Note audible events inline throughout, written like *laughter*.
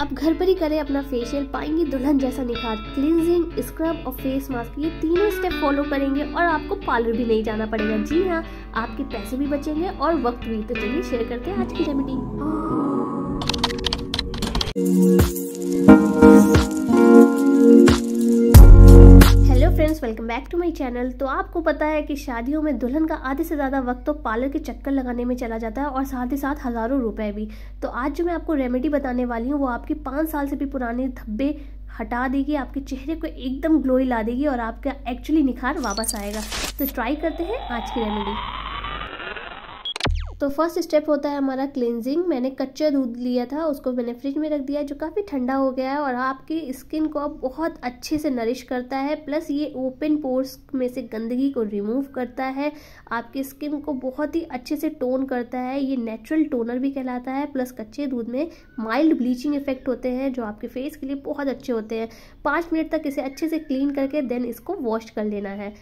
आप घर पर ही करें अपना फेशियल पाएंगे दुल्हन जैसा निखार क्लिनजिंग स्क्रब और फेस मास्क ये तीनों स्टेप फॉलो करेंगे और आपको पार्लर भी नहीं जाना पड़ेगा जी हाँ आपके पैसे भी बचेंगे और वक्त भी तो चलिए शेयर करते हैं आज की remedy friends welcome back to my channel तो आपको पता है कि शादियों में दुल्हन का आधे से ज़्यादा वक्त तो पार्लर के चक्कर लगाने में चला जाता है और साथ ही साथ हज़ारों रुपए भी तो आज जो मैं आपको रेमेडी बताने वाली हूँ वो आपकी पाँच साल से भी पुराने धब्बे हटा देगी आपके चेहरे को एकदम ग्लोई ला देगी और आपका एक्चुअली निखार वापस आएगा तो ट्राई करते हैं आज की रेमेडी तो फर्स्ट स्टेप होता है हमारा क्लिनजिंग मैंने कच्चा दूध लिया था उसको मैंने फ्रिज में रख दिया जो काफ़ी ठंडा हो गया है और आपकी स्किन को अब बहुत अच्छे से नरिश करता है प्लस ये ओपन पोर्स में से गंदगी को रिमूव करता है आपकी स्किन को बहुत ही अच्छे से टोन करता है ये नेचुरल टोनर भी कहलाता है प्लस कच्चे दूध में माइल्ड ब्लीचिंग इफेक्ट होते हैं जो आपके फेस के लिए बहुत अच्छे होते हैं पाँच मिनट तक इसे अच्छे से क्लीन करके देन इसको वॉश कर लेना है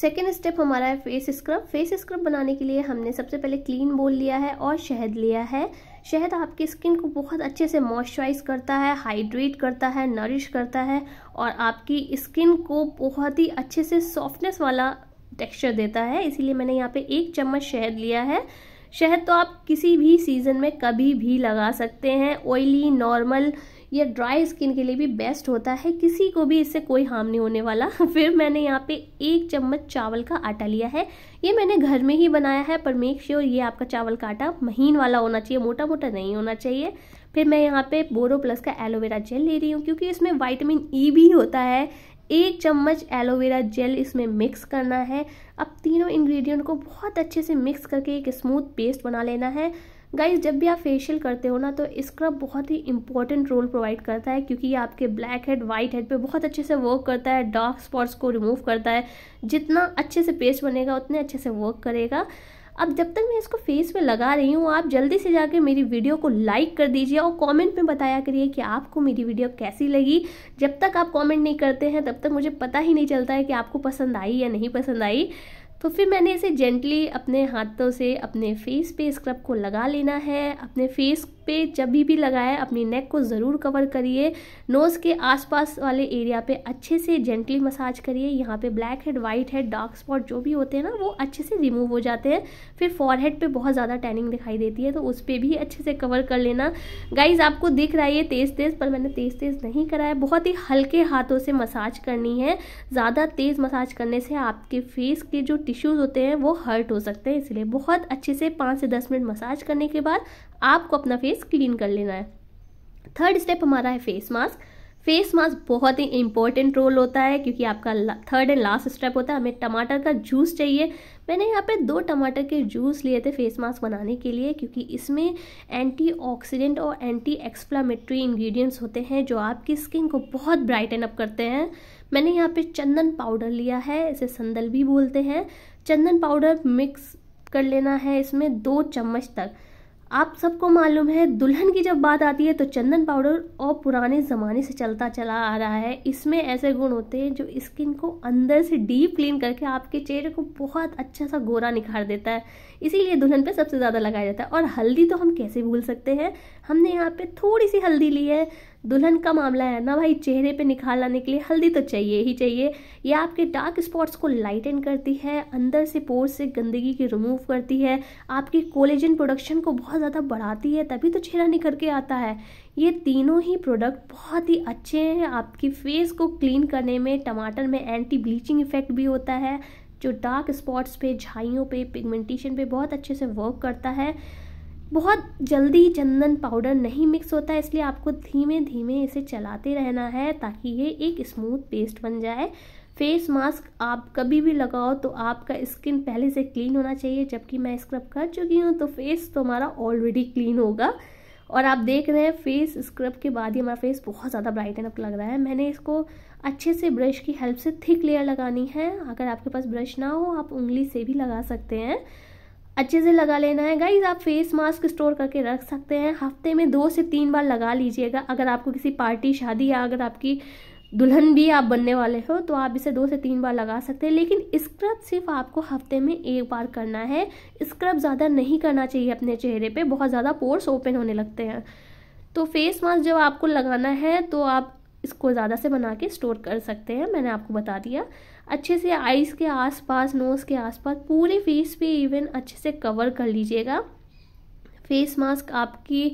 सेकेंड स्टेप हमारा है फेस स्क्रब फेस स्क्रब बनाने के लिए हमने सबसे पहले क्लीन बोल लिया है और शहद लिया है शहद आपकी स्किन को बहुत अच्छे से मॉइस्चराइज करता है हाइड्रेट करता है नरिश करता है और आपकी स्किन को बहुत ही अच्छे से सॉफ्टनेस वाला टेक्सचर देता है इसीलिए मैंने यहाँ पे एक चम्मच शहद लिया है शहद तो आप किसी भी सीज़न में कभी भी लगा सकते हैं ऑयली नॉर्मल या ड्राई स्किन के लिए भी बेस्ट होता है किसी को भी इससे कोई हार्म नहीं होने वाला *laughs* फिर मैंने यहाँ पे एक चम्मच चावल का आटा लिया है ये मैंने घर में ही बनाया है पर मेक श्योर ये आपका चावल का आटा महीन वाला होना चाहिए मोटा मोटा नहीं होना चाहिए फिर मैं यहाँ पे बोरो प्लस का एलोवेरा जेल ले रही हूँ क्योंकि इसमें वाइटामिन ई e भी होता है एक चम्मच एलोवेरा जेल इसमें मिक्स करना है अब तीनों इंग्रेडिएंट को बहुत अच्छे से मिक्स करके एक स्मूथ पेस्ट बना लेना है गाइज जब भी आप फेशियल करते हो ना तो स्क्रब बहुत ही इंपॉर्टेंट रोल प्रोवाइड करता है क्योंकि ये आपके ब्लैक हेड वाइट हेड पे बहुत अच्छे से वर्क करता है डार्क स्पॉट्स को रिमूव करता है जितना अच्छे से पेस्ट बनेगा उतने अच्छे से वर्क करेगा अब जब तक मैं इसको फेस पे लगा रही हूँ आप जल्दी से जाकर मेरी वीडियो को लाइक कर दीजिए और कमेंट में बताया करिए कि आपको मेरी वीडियो कैसी लगी जब तक आप कमेंट नहीं करते हैं तब तक मुझे पता ही नहीं चलता है कि आपको पसंद आई या नहीं पसंद आई तो फिर मैंने इसे जेंटली अपने हाथों से अपने फेस पे स्क्रब को लगा लेना है अपने फेस पे जब भी लगाएं अपनी नेक को ज़रूर कवर करिए नोज़ के आसपास वाले एरिया पे अच्छे से जेंटली मसाज करिए यहाँ पे blackhead whitehead dark spot जो भी होते हैं ना वो अच्छे से रिमूव हो जाते हैं फिर फॉरहेड पे बहुत ज़्यादा टैनिंग दिखाई देती है तो उस पर भी अच्छे से कवर कर लेना गाइज आपको दिख रहा है ये तेज़ तेज़ पर मैंने तेज़ तेज़ नहीं करा है बहुत ही हल्के हाथों से मसाज करनी है ज़्यादा तेज़ मसाज करने से आपके फेस के जो टिश्यूज़ होते हैं वो हर्ट हो सकते हैं इसलिए बहुत अच्छे से पाँच से दस मिनट मसाज करने के बाद आपको अपना फेस फेस क्लीन कर लेना है थर्ड स्टेप हमारा है फेस मास्क फेस मास्क बहुत ही इंपॉर्टेंट रोल होता है क्योंकि आपका थर्ड एंड लास्ट स्टेप होता है हमें टमाटर का जूस चाहिए मैंने यहाँ पे दो टमाटर के जूस लिए थे फेस मास्क बनाने के लिए क्योंकि इसमें एंटीऑक्सीडेंट और एंटी एक्सप्लामेट्री इंग्रेडिएंट्स होते हैं जो आपकी स्किन को बहुत ब्राइटन अप करते हैं मैंने यहाँ पर चंदन पाउडर लिया है इसे संदल भी बोलते हैं चंदन पाउडर मिक्स कर लेना है इसमें दो चम्मच तक आप सबको मालूम है दुल्हन की जब बात आती है तो चंदन पाउडर और पुराने ज़माने से चलता चला आ रहा है इसमें ऐसे गुण होते हैं जो स्किन को अंदर से डीप क्लीन करके आपके चेहरे को बहुत अच्छा सा गोरा निखार देता है इसीलिए दुल्हन पे सबसे ज़्यादा लगाया जाता है और हल्दी तो हम कैसे भूल सकते हैं हमने यहाँ पे थोड़ी सी हल्दी ली है दुल्हन का मामला है ना भाई चेहरे पे निखार लाने के लिए हल्दी तो चाहिए ही चाहिए ये आपके डार्क स्पॉट्स को लाइटन करती है अंदर से पोर्स से गंदगी की रिमूव करती है आपके कोलेजन प्रोडक्शन को बहुत ज़्यादा बढ़ाती है तभी तो चेहरा निखर के आता है ये तीनों ही प्रोडक्ट बहुत ही अच्छे हैं आपकी फेस को क्लीन करने में टमाटर में एंटी ब्लीचिंग इफेक्ट भी होता है जो डार्क स्पॉट्स पे झाइयों पे पिगमेंटेशन पे बहुत अच्छे से वर्क करता है बहुत जल्दी चंदन पाउडर नहीं मिक्स होता इसलिए आपको धीमे धीमे इसे चलाते रहना है ताकि ये एक स्मूथ पेस्ट बन जाए फेस मास्क आप कभी भी लगाओ तो आपका स्किन पहले से क्लीन होना चाहिए जबकि मैं स्क्रब कर चुकी हूँ तो फेस तो हमारा ऑलरेडी क्लीन होगा और आप देख रहे हैं फेस स्क्रब के बाद ही हमारा फेस बहुत ज़्यादा ब्राइटन अप लग रहा है मैंने इसको अच्छे से ब्रश की हेल्प से थिक लेयर लगानी है अगर आपके पास ब्रश ना हो आप उंगली से भी लगा सकते हैं अच्छे से लगा लेना है गाइज आप फेस मास्क स्टोर करके रख सकते हैं हफ्ते में दो से तीन बार लगा लीजिएगा अगर आपको किसी पार्टी शादी या अगर आपकी दुल्हन भी आप बनने वाले हो तो आप इसे दो से तीन बार लगा सकते हैं लेकिन स्क्रब सिर्फ आपको हफ्ते में एक बार करना है स्क्रब ज़्यादा नहीं करना चाहिए अपने चेहरे पे बहुत ज़्यादा पोर्स ओपन होने लगते हैं तो फेस मास्क जब आपको लगाना है तो आप इसको ज़्यादा से बना के स्टोर कर सकते हैं मैंने आपको बता दिया अच्छे से आइस के आसपास नोज़ के आसपास पूरी फेस पे इवन अच्छे से कवर कर लीजिएगा फेस मास्क आपकी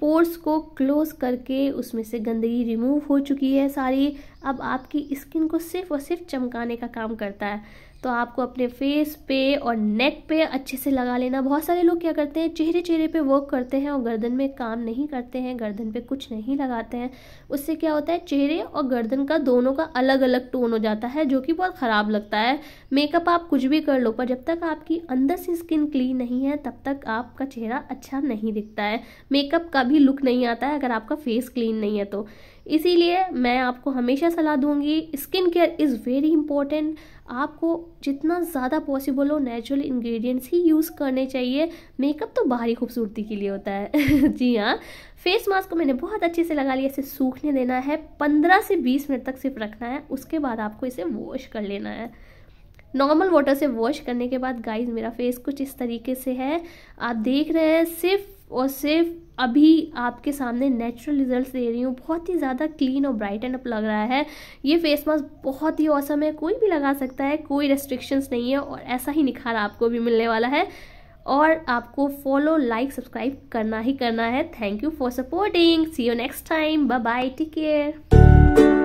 पोर्स को क्लोज करके उसमें से गंदगी रिमूव हो चुकी है सारी अब आपकी स्किन को सिर्फ और सिर्फ चमकाने का काम करता है तो आपको अपने फेस पे और नेक पे अच्छे से लगा लेना बहुत सारे लोग क्या करते हैं चेहरे चेहरे पे वर्क करते हैं और गर्दन में काम नहीं करते हैं गर्दन पे कुछ नहीं लगाते हैं उससे क्या होता है चेहरे और गर्दन का दोनों का अलग अलग टोन हो जाता है जो कि बहुत ख़राब लगता है मेकअप आप कुछ भी कर लो पर जब तक आपकी अंदर से स्किन क्लीन नहीं है तब तक आपका चेहरा अच्छा नहीं दिखता है मेकअप का भी लुक नहीं आता है अगर आपका फेस क्लीन नहीं है तो इसीलिए मैं आपको हमेशा सलाह दूंगी skin care is very important आपको जितना ज़्यादा पॉसिबल हो नेचुरल इंग्रेडिएंट्स ही यूज़ करने चाहिए मेकअप तो बाहरी खूबसूरती के लिए होता है *laughs* जी हाँ फेस मास्क को मैंने बहुत अच्छे से लगा लिया इसे सूखने देना है पंद्रह से बीस मिनट तक सिर्फ रखना है उसके बाद आपको इसे वॉश कर लेना है नॉर्मल वाटर से वॉश करने के बाद गाइज मेरा फेस कुछ इस तरीके से है आप देख रहे हैं सिर्फ और सिर्फ अभी आपके सामने नेचुरल रिजल्ट्स दे रही हूँ बहुत ही ज़्यादा क्लीन और ब्राइट एंड अप लग रहा है ये फेस मास्क बहुत ही औसम है कोई भी लगा सकता है कोई रेस्ट्रिक्शंस नहीं है और ऐसा ही निखार आपको भी मिलने वाला है और आपको फॉलो लाइक सब्सक्राइब करना ही करना है thank you for supporting see you next time bye bye take care